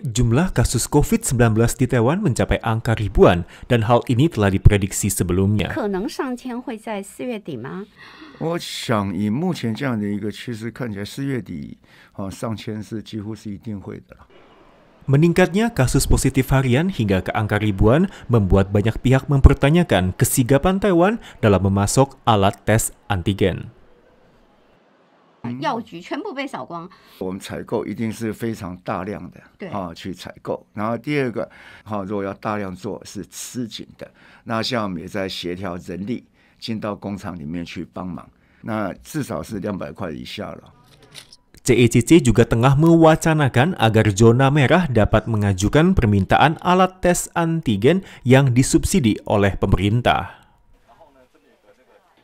Jumlah kasus COVID-19 di Taiwan mencapai angka ribuan, dan hal ini telah diprediksi sebelumnya. Meningkatnya kasus positif harian hingga ke angka ribuan membuat banyak pihak mempertanyakan kesigapan Taiwan dalam memasok alat tes antigen. 药局全部被扫光。我们采购一定是非常大量的，啊，去采购。然后第二个，好，如果要大量做是吃紧的。那现我们也在协调人力进到工厂里面去帮忙。那至少是两百块以下了。CECC juga tengah m e w a c a n a k a n agar zona merah dapat mengajukan permintaan alat tes antigen yang disubsidi oleh pemerintah.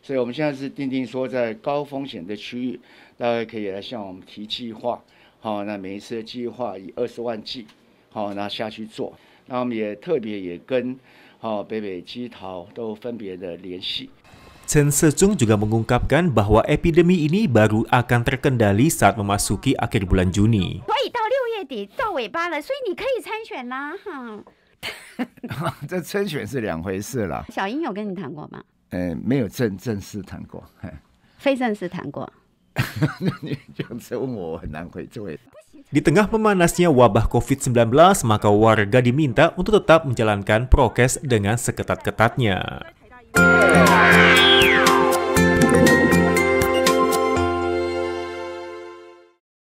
所以我们现在是定定说，在高风险的区域，大家可以来向我们提计划。好，那每一次的计划以二十万剂，好，那下去做。那我们也特别也跟，好，北北基桃都分别的联系。陈世忠 juga mengungkapkan bahwa epidemi ini baru akan terkendali saat memasuki akhir bulan Juni。所以到六月底到尾巴了，所以你可以参选啦。哈，这参选是两回事了。小英有跟你谈过吗？呃，没有正正式谈过，非正式谈过。你这样子问我，我很难回回答。Di tengah memanasnya wabah COVID-19, maka warga diminta untuk tetap menjalankan prokes dengan seketat-ketatnya.